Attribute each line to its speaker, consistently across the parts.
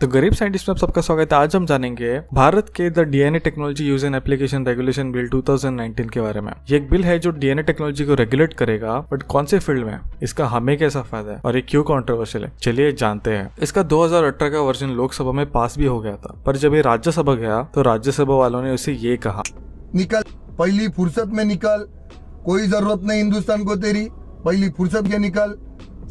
Speaker 1: तो गरीब साइंटिस्ट में सबका स्वागत है आज हम जानेंगे भारत के the DNA technology use and application regulation bill 2019 के बारे में ये एक बिल है जो डीएनए टेक्नोलॉजी को रेगुलेट करेगा बट कौन से फील्ड में इसका हमें कैसा फायदा है और ये क्यों कॉन्ट्रोवर्शियल है चलिए जानते हैं इसका दो का वर्जन लोकसभा में पास भी हो गया था पर जब ये राज्यसभा गया तो राज्यसभा वालों ने उसे ये कहा निकल पहली फुर्सत में निकल कोई जरूरत नहीं हिंदुस्तान को तेरी पहली फुर्सत के निकल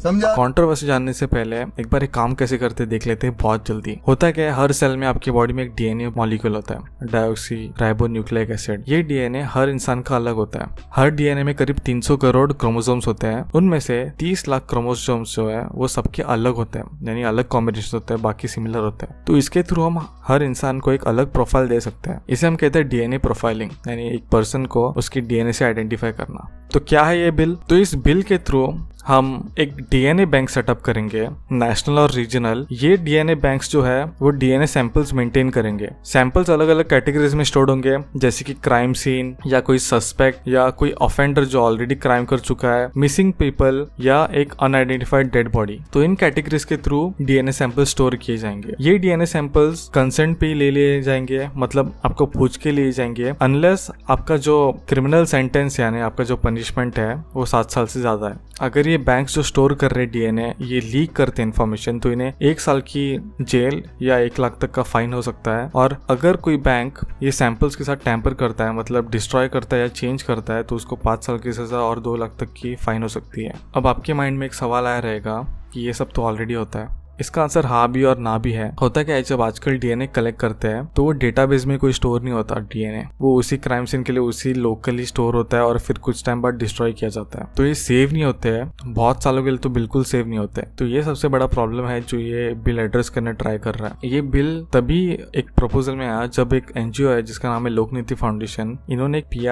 Speaker 1: समझा कॉन्ट्रोवर्सी जानने से पहले एक बार एक काम कैसे करते देख लेते हैं बहुत जल्दी होता क्या है हर सेल में आपकी बॉडी में एक डीएनए मॉलिक्यूल होता है डायोक्सी राइबो न्यूक्लिक एसिड ये डीएनए हर इंसान का अलग होता है हर डीएनए में करीब 300 करोड़ क्रोमोसोम्स होते हैं उनमें से 30 लाख क्रोमोसोम्स जो है वो सबके अलग होते हैं यानी अलग कॉम्बिनेशन होते हैं बाकी सिमिलर होते हैं तो इसके थ्रू हम हर इंसान को एक अलग प्रोफाइल दे सकते हैं इसे हम कहते हैं डीएनए प्रोफाइलिंग यानी एक पर्सन को उसकी डीएनए से आइडेंटिफाई करना तो क्या है ये बिल तो इस बिल के थ्रू हम एक डीएनए बैंक सेटअप करेंगे नेशनल और रीजनल ये डीएनए बैंक्स जो है वो डीएनए सैंपल्स मेंटेन करेंगे सैंपल्स अलग अलग कैटेगरीज में स्टोर होंगे जैसे कि क्राइम सीन या कोई सस्पेक्ट या कोई ऑफेंडर जो ऑलरेडी क्राइम कर चुका है मिसिंग पीपल या एक अनआइडेंटिफाइड डेड बॉडी तो इन कैटेगरीज के थ्रू डीएनए सैंपल स्टोर किए जाएंगे ये डीएनए सैंपल्स कंसेंट पे ले लिए जाएंगे मतलब आपको पूछ के लिए जाएंगे अनलेस आपका जो क्रिमिनल सेंटेंस यानी आपका जो पनिश पनिशमेंट है वो सात साल से ज़्यादा है अगर ये बैंक जो स्टोर कर रहे डीएनए ये लीक करते इन्फॉर्मेशन तो इन्हें एक साल की जेल या एक लाख तक का फाइन हो सकता है और अगर कोई बैंक ये सैंपल्स के साथ टैंपर करता है मतलब डिस्ट्रॉय करता है या चेंज करता है तो उसको पाँच साल की सज़ा और दो लाख तक की फाइन हो सकती है अब आपके माइंड में एक सवाल आया रहेगा कि ये सब तो ऑलरेडी होता है इसका आंसर हाँ भी और ना भी है होता क्या है जब आजकल डीएनए कलेक्ट करते हैं तो वो डेटाबेस में कोई स्टोर नहीं होता डीएनए वो उसी क्राइम सीन के लिए उसी लोकली स्टोर होता है और फिर कुछ टाइम बाद डिस्ट्रॉय किया जाता है तो ये सेव नहीं होते हैं बहुत सालों के लिए तो बिल्कुल सेव नहीं होते तो ये सबसे बड़ा प्रॉब्लम है जो ये बिल एड्रेस करने ट्राई कर रहा है ये बिल तभी एक प्रपोजल में आया जब एक एनजीओ है जिसका नाम है लोकनीति फाउंडेशन इन्होंने एक पी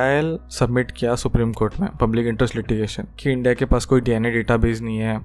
Speaker 1: सबमिट किया सुप्रीम कोर्ट में पब्लिक इंटरेस्ट लिटिगेशन की इंडिया के पास कोई डीएनए डेटाबेस नहीं है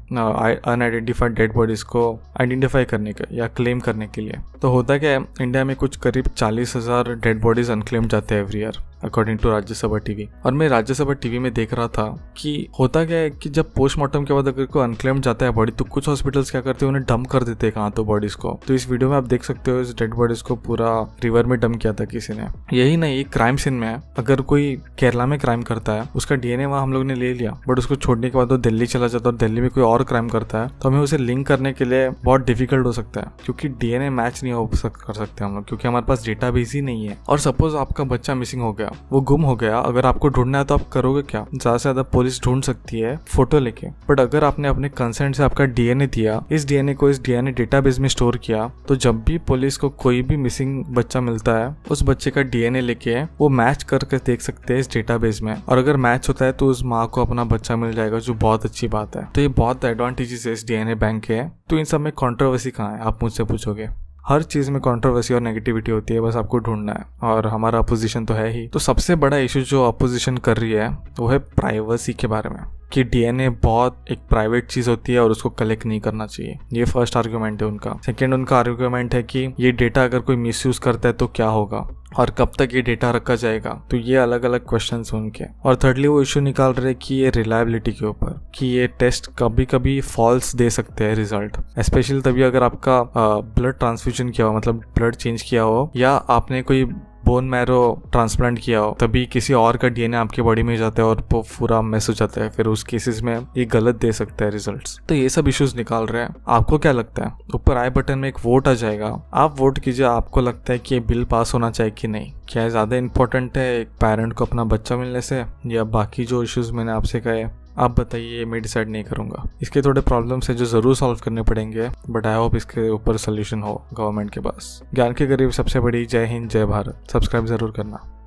Speaker 1: अनआइडेंटिफाइड डेड बॉडीज को आइडेंटिफाई करने के या क्लेम करने के लिए तो होता क्या है इंडिया में कुछ करीब चालीस हजार डेड बॉडीज अनक्लेम जाते हैं every year according to Rajya Sabha TV और मैं राज्यसभा टीवी में देख रहा था कि होता क्या है कि जब पोस्टमार्टम के बाद अगर कोई अनक्लेम जाता है बॉडी तो कुछ हॉस्पिटल्स क्या करते हैं उन्हें डम कर देते हैं कहाँ तो बॉडीज को तो इस वीडियो में आप देख सकते हो इस डेड बॉडीज को पूरा रिवर में डम किया था किसी ने यही नहीं क्राइम सीन में अगर कोई केरला में क्राइम करता है उसका डीएनए वहाँ हम लोग ने ले लिया बट उसको छोड़ने के बाद वो दिल्ली चला जाता है और दिल्ली में कोई और क्राइम करता है तो हमें उसे लिंक करने के लिए बहुत डिफिकल्ट हो सकता है क्योंकि डीएनए मैच नहीं हो सक, कर सकते हम लोग क्योंकि हमारे पास डेटा ही नहीं है और सपोज आपका बच्चा मिसिंग हो गया वो गुम हो गया अगर आपको ढूंढना है तो आप करोगे क्या ज्यादा से ज्यादा पुलिस ढूंढ सकती है फोटो लेके बट अगर आपने अपने कंसेंट से आपका डीएनए दिया इस डीएनए को इस डीएनए डेटाबेस में स्टोर किया तो जब भी पुलिस को कोई भी मिसिंग बच्चा मिलता है उस बच्चे का डीएनए लेके वो मैच करके देख सकते हैं इस डेटाबेस में और अगर मैच होता है तो उस माँ को अपना बच्चा मिल जाएगा जो बहुत अच्छी बात है तो ये बहुत एडवांटेजेस है इस डीएनए बैंक के तो इन सब में में कॉन्ट्रोवर्सी कहाँ है आप मुझसे पूछोगे हर चीज़ में कॉन्ट्रोवर्सी और नेगेटिविटी होती है बस आपको ढूंढना है और हमारा अपोजिशन तो है ही तो सबसे बड़ा इशू जो अपोजिशन कर रही है वो है प्राइवेसी के बारे में कि डीएनए बहुत एक प्राइवेट चीज़ होती है और उसको कलेक्ट नहीं करना चाहिए ये फर्स्ट आर्ग्यूमेंट है उनका सेकेंड उनका आर्ग्यूमेंट है कि ये डेटा अगर कोई मिस करता है तो क्या होगा और कब तक ये डेटा रखा जाएगा तो ये अलग अलग क्वेश्चन उनके और थर्डली वो इश्यू निकाल रहे कि ये रिलायबिलिटी के ऊपर कि ये टेस्ट कभी कभी फॉल्स दे सकते हैं रिजल्ट स्पेशली तभी अगर आपका ब्लड ट्रांसफ्यूजन किया हो मतलब ब्लड चेंज किया हो या आपने कोई बोन मैरो ट्रांसप्लांट किया हो तभी किसी और का डीएनए आपकी बॉडी में जाता है और वो पूरा मैस हो जाता है फिर उस केसेस में ये गलत दे सकता है रिजल्ट तो ये सब इश्यूज निकाल रहे हैं आपको क्या लगता है ऊपर आई बटन में एक वोट आ जाएगा आप वोट कीजिए आपको लगता है कि ये बिल पास होना चाहिए कि नहीं क्या ज़्यादा इंपॉर्टेंट है एक पेरेंट को अपना बच्चा मिलने से या बाकी जो इश्यूज मैंने आपसे कहे आप बताइए मैं डिसाइड नहीं करूँगा इसके थोड़े प्रॉब्लम्स है जो ज़रूर सॉल्व करने पड़ेंगे बट आई होप इसके ऊपर सोल्यूशन हो गवर्नमेंट के पास ज्ञान के करीब सबसे बड़ी जय हिंद जय भारत सब्सक्राइब ज़रूर करना